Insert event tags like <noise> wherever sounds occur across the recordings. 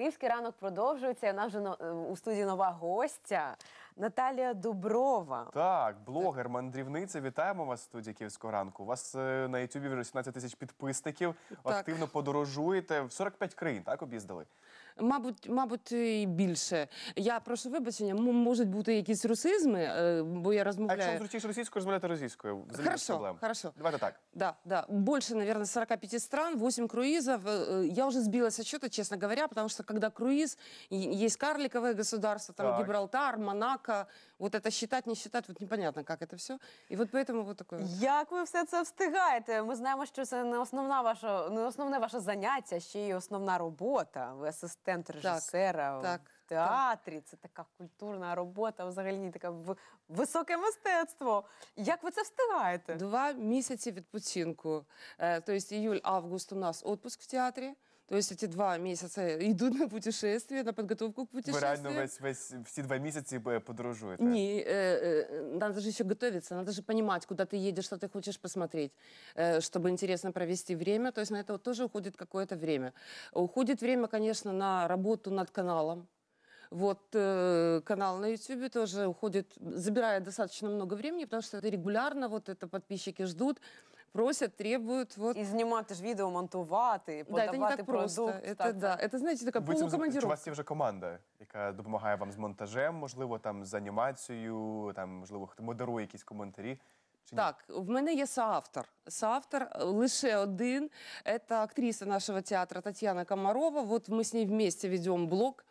Київський ранок продовжується. і вже у студії нова гостя Наталія Дуброва. Так, блогер, мандрівниця. Вітаємо вас в студії Київського ранку. У вас е, на Ютубі вже 18 тисяч підписників. Активно подорожуєте. В 45 країн так об'їздили. Мабуть, мабуть, і більше. Я прошу вибачення, можуть бути якісь русизми, е, бо я А якщо вам розмовляю. зручніше російською, розмовляйте російською. Взагалі без Хорошо, хорошо. Давайте так. Да, да. Больше, наверное, 45 стран, 8 круїзів. Э, э, я вже сбилась со счета, честно говоря, потому что когда круиз, е, есть карликовое государство, там так. Гибралтар, Монако. Вот это считать, не считать, вот непонятно, как это все. І от поэтому вот такое. Як ви все це встигаєте? Ми знаємо, що це не основна ваша, не основне ваше заняття, ще й основна робота. Ви асистент режисера. Так. в Театрі це така культурна робота, взагалі таке високе мистецтво. Як ви це встигаєте? Два місяці відпочинку. Тобто, іюль-август у нас відпуск в театрі. То есть эти два месяца идут на путешествие, на подготовку к путешествию. Вы реально весь, весь, все два месяца типа, подружуете? Не, э, э надо же еще готовиться, надо же понимать, куда ты едешь, что ты хочешь посмотреть, э, чтобы интересно провести время. То есть на это вот тоже уходит какое-то время. Уходит время, конечно, на работу над каналом, вот э, канал на YouTube тоже уходит, забирает достаточно много времени, потому что это регулярно, вот это подписчики ждут. просят, требуют. Вот. І знімати ж відео, монтувати, Да, это не подавати так просто. Это, так. да, это, знаете, такая Ви цим у вас є вже команда, яка допомагає вам з монтажем, можливо, там з анімацією, там можливо, хто модерує якісь коментарі. Так, в мене є соавтор. Соавтор е, лише один. Это актриса нашого театру Татьяна Комарова. Вот мы з ней вместе ведем блог.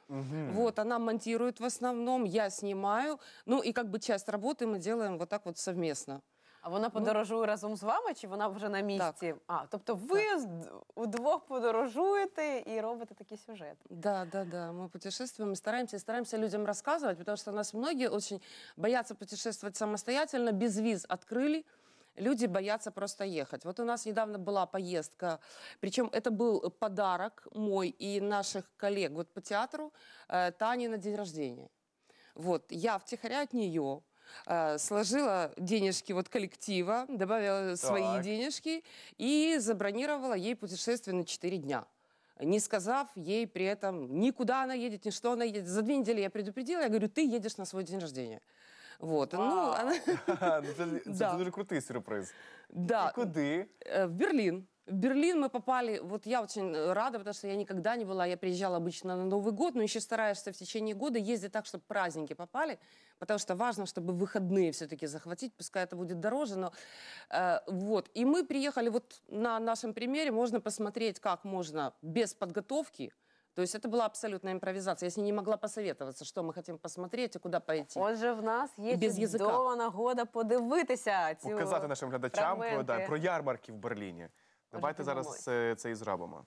Вот, она монтирует в основном, я снимаю. Ну и как бы часть работы мы делаем вот так вот совместно. А вона ну, подорожує разом з вами, чи вона вже на місці? А, тобто ви з- удвох подорожуєте і робите такий сюжет. Да, да, да. Мы путешествуем и стараемся, стараемся людям рассказывать, потому что у нас многие очень боятся путешествовать самостоятельно, без виз открыли. Люди боятся просто ехать. Вот у нас недавно была поездка, причем это был подарок мой и наших коллег вот по театру э, Тане на день рождения. Вот, я втихаря от нее Э, сложила денежки вот коллектива, добавила так. свои денежки и забронировала ей путешествие на 4 дня не сказав ей при этом никуда она едет, ни что она едет. За две недели я предупредила, я говорю, ты едешь на свой день рождения. Вот. Ну, она... Це, <laughs> це ну, <laughs> да. дуже сюрприз. Да. І э, В Берлин в Берлин мы попали, вот я очень э, рада, потому что я никогда не была, я приезжала обычно на Новый год, но еще стараешься в течение года ездить так, чтобы праздники попали, потому что важно, чтобы выходные все-таки захватить, пускай это будет дороже, но э, вот. И мы приехали, вот на нашем примере можно посмотреть, как можно без подготовки, то есть это была абсолютная импровизация. Я с ней не могла посоветоваться, что мы хотим посмотреть і куди пойти. же в нас есть Без чудова язика. нагода подивитися цю нашим глядачам про, да, про ярмарки в Берлине. Давайте зараз це, це і зробимо.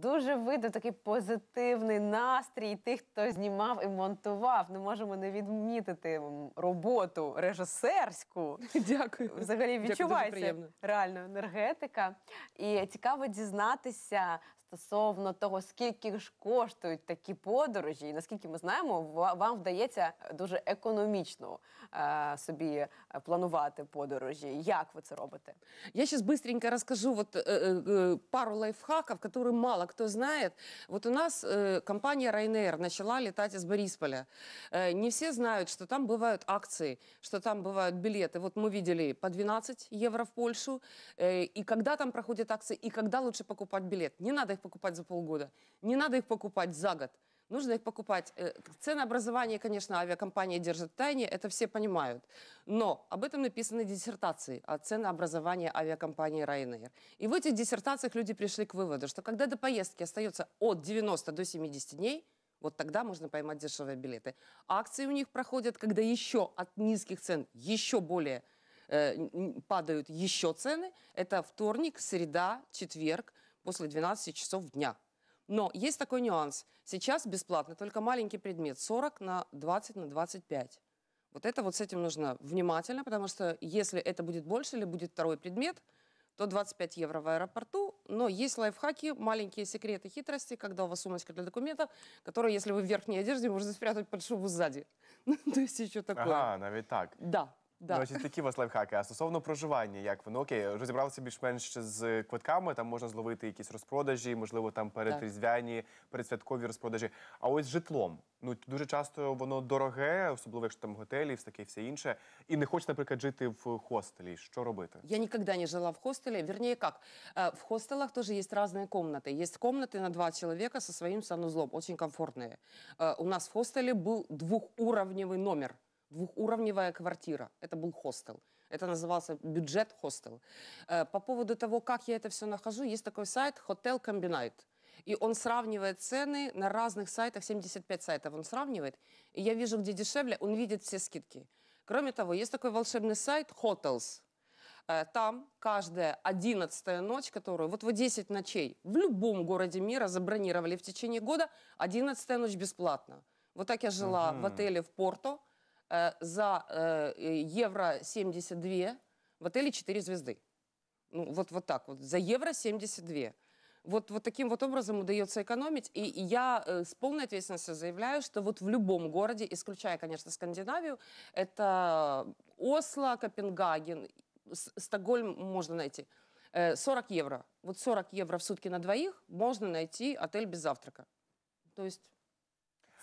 дуже видно такий позитивний настрій тих, хто знімав і монтував. Не ну, можемо не відмітити роботу режисерську. <laughs> Дякую. Взагалі відчувається Дякую, реально енергетика. І цікаво дізнатися стосовно того, скільки ж коштують такі подорожі, і наскільки ми знаємо, вам вдається дуже економічно е, собі планувати подорожі. Як ви це робите? Я сейчас быстренько расскажу вот э, э, э, пару лайфхаков, которые мало кто знает. Вот у нас э, компания Ryanair начала летать из Борисполя. Э, не все знают, что там бывают акции, что там бывают билеты. Вот мы видели по 12 евро в Польшу. Э, и когда там проходят акции, и когда лучше покупать билет. Не надо их покупать за полгода, не надо их покупать за год. Нужно их покупать. Э, образования конечно, авиакомпании держат в тайне, это все понимают. Но об этом написаны диссертации о ценообразовании авиакомпании Ryanair. И в этих диссертациях люди пришли к выводу, что когда до поездки остается от 90 до 70 дней, вот тогда можно поймать дешевые билеты. Акции у них проходят, когда еще от низких цен еще более э, падают еще цены. Это вторник, среда, четверг, после 12 часов дня. Но есть такой нюанс. Сейчас бесплатно только маленький предмет 40 на 20 на 25. Вот это вот с этим нужно внимательно, потому что если это будет больше или будет второй предмет, то 25 евро в аэропорту. Но есть лайфхаки, маленькие секреты хитрости, когда у вас сумочка для документов, которую, если вы в верхней одежде, можно спрятать под шубу сзади. <laughs> Ну, то есть еще такое. Ага, навіть так. Да. Да. Значить, такі у вас лайфхаки. А стосовно проживання, як ви? Ну окей, розібралися більш-менш з квитками, там можна зловити якісь розпродажі, можливо, там перетрізвяні, передсвяткові розпродажі. А ось житлом. Ну дуже часто воно дороге, особливо якщо там готелі, таке все інше. І не хочеш, наприклад, жити в хостелі. Що робити? Я ніколи не жила в хостелі. Вернее, як е, в хостелах теж є різні кімнати. Є кімнати на два чоловіка зі своїм санузлом, дуже комфортні. Е, у нас в хостелі був двохуровневий номер. двухуровневая квартира. Это был хостел. Это назывался бюджет хостел. Э, по поводу того, как я это все нахожу, есть такой сайт Hotel Combinite. И он сравнивает цены на разных сайтах, 75 сайтов он сравнивает. И я вижу, где дешевле, он видит все скидки. Кроме того, есть такой волшебный сайт Hotels. Э, там каждая одиннадцатая ночь, которую вот вы 10 ночей в любом городе мира забронировали в течение года, одиннадцатая ночь бесплатно. Вот так я жила uh-huh. в отеле в Порто – Э, за э, евро 72 в отеле 4 звезды. Ну, вот, вот так вот, за евро 72. Вот, вот таким вот образом удается экономить. И, и я э, с полной ответственностью заявляю, что вот в любом городе, исключая, конечно, Скандинавию, это Осло, Копенгаген, Стокгольм можно найти. 40 э, евро. Вот 40 евро в сутки на двоих можно найти отель без завтрака. То есть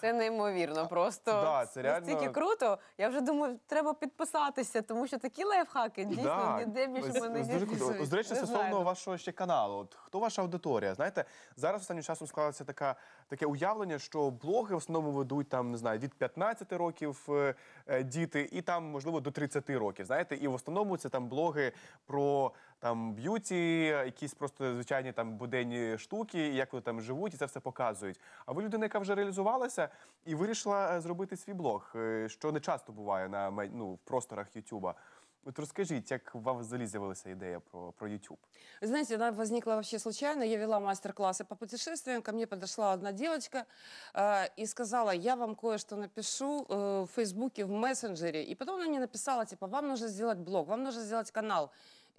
Це неймовірно, просто Да, це реально- настільки круто. Я вже думаю, треба підписатися, тому що такі лайфхаки дійсно Да. ніде більше Ось- мене дуже круто. Ось, До речі, стосовно вашого ще каналу, от хто ваша аудиторія? Знаєте, зараз останнім часом склалося така, таке уявлення, що блоги в основному ведуть там, не знаю, від 15 років е, е, діти і там, можливо, до 30 років. Знаєте, і в основному це там блоги про там б'юті, якісь просто звичайні там буденні штуки, як вони там живуть, і це все показують. А ви людина, яка вже реалізувалася і вирішила е, зробити свій блог, е, що не часто буває на ну, в просторах Ютуба. Вот расскажите, как у вас зализывалась идея про, про YouTube? Вы знаете, она возникла вообще случайно. Я вела мастер-классы по путешествиям. Ко мне подошла одна девочка э, и сказала, я вам кое-что напишу э, в Фейсбуке, в мессенджере. И потом она мне написала, типа, вам нужно сделать блог, вам нужно сделать канал.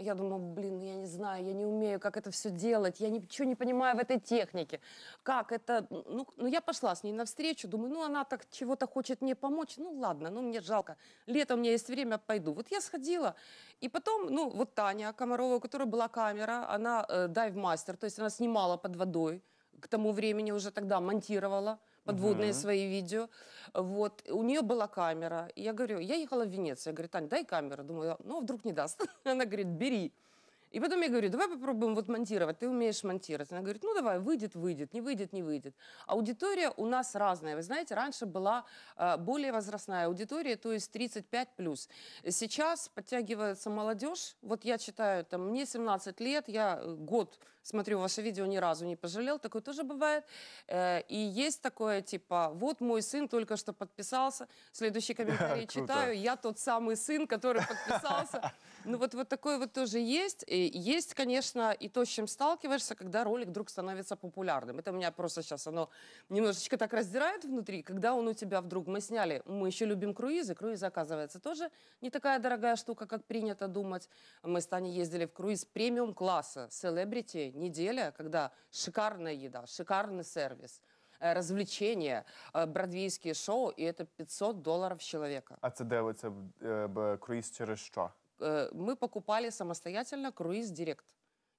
я думаю, блин, ну я не знаю, я не умею, как это все делать, я ничего не понимаю в этой технике. Как это... Ну, ну я пошла с ней навстречу, думаю, ну, она так чего-то хочет мне помочь, ну, ладно, ну, мне жалко. Лето у меня есть время, пойду. Вот я сходила, и потом, ну, вот Таня Комарова, у которой была камера, она э, дайв-мастер, то есть она снимала под водой, к тому времени уже тогда монтировала подводные угу. свои видео. Вот. У нее была камера. Я говорю, я ехала в Венецию. Я говорю, Таня, дай камеру. Думаю, ну, а вдруг не даст. <laughs> Она говорит, бери. И потом я говорю, давай попробуем вот монтировать, ты умеешь монтировать. Она говорит, ну давай, выйдет, выйдет, не выйдет, не выйдет. Аудитория у нас разная. Вы знаете, раньше была э, более возрастная аудитория, то есть 35+. плюс. Сейчас подтягивается молодежь. Вот я читаю, там, мне 17 лет, я э, год смотрю ваше видео, ни разу не пожалел, такое тоже бывает. Э, и есть такое, типа, вот мой сын только что подписался, следующий комментарий читаю, я тот самый сын, который подписался. <laughs> Ну вот, вот такое вот тоже есть. И есть, конечно, и то, с чем сталкиваешься, когда ролик вдруг становится популярным. Это меня просто сейчас оно немножечко так раздирает внутри, когда он у тебя вдруг... Мы сняли, мы еще любим круизы, круизы, оказывается, тоже не такая дорогая штука, как принято думать. Мы с Таней ездили в круиз премиум-класса, селебрити, неделя, когда шикарная еда, шикарный сервис, э, развлечения, э, бродвейские шоу, и это 500 долларов человека. А це де круиз через что? Э, мы покупали самостоятельно круиз «Директ».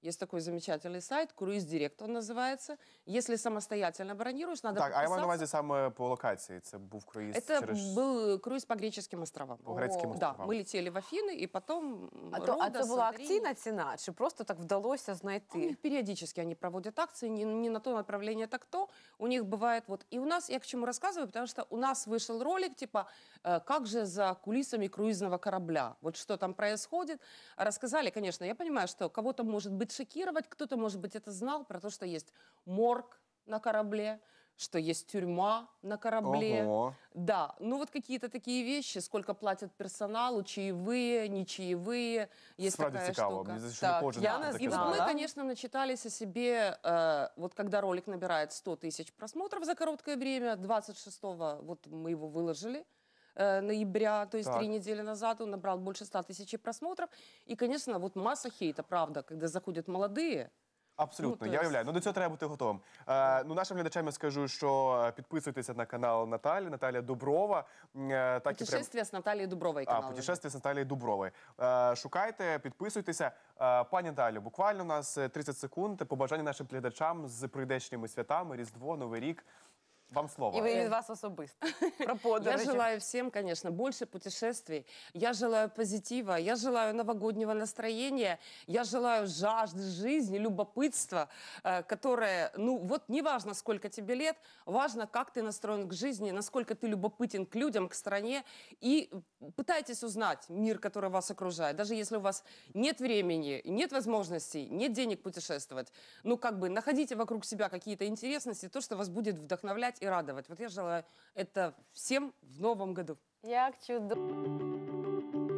Есть такой замечательный сайт, круиз директ он называется. Если самостоятельно бронируешь, надо так. А я маю на увазі саме по локации, это был круиз. Это через... був круїз по греческим островам. По греческим островам. Да, ми летіли в Афины и потом. а Родос, а це була акційна ціна, чи просто так удалось знайти? А у них періодично вони проводять акції, не, не на то направление, так то у них бывает вот. и у нас я к чему рассказываю, потому что у нас вышел ролик, типа э, как же за кулисами круизного корабля, вот что там происходит. Рассказали, конечно, я понимаю, что кого-то может быть будет шокировать, кто-то, может быть, это знал, про то, что есть морг на корабле, что есть тюрьма на корабле. Ого. Да, ну вот какие-то такие вещи, сколько платят персоналу, чаевые, нечаевые. Есть Справді такая цікаво. штука. Мені так, я нас... и вот мы конечно, начитались о себе, э, вот когда ролик набирает 100 тысяч просмотров за короткое время, 26-го вот мы его выложили, Э, ноября, то есть так. три недели назад, он набрал больше 100 тысяч просмотров. И, конечно, вот масса хейта, правда, когда заходят молодые, Абсолютно, ну, я уявляю. Ну до цього треба бути готовим. Е, ну нашим глядачам я скажу, що е, підписуйтеся на канал Наталі, Наталія Дуброва. Е, так Путешествие прям... з Наталією Дубровою. А, путешествие з Наталією Дубровою. Е, шукайте, підписуйтеся. Е, пані Наталю, буквально у нас 30 е, секунд. Побажання нашим глядачам з прийдешніми святами, Різдво, Новий рік. Вам слово. І від вас особисто. <laughs> Про подорожі. Я желаю всем, конечно, больше путешествий. Я желаю позитива, я желаю новогоднего настроения, я желаю жажды жизни, любопытства, э, которое, ну вот неважно, сколько тебе лет, важно, как ты настроен к жизни, насколько ты любопытен к людям, к стране. И пытайтесь узнать мир, который вас окружает. Даже если у вас нет времени, нет возможностей, нет денег путешествовать, ну как бы находите вокруг себя какие-то интересности, то, что вас будет вдохновлять и радовать. Вот я желаю это всем в новом году. Як чудово.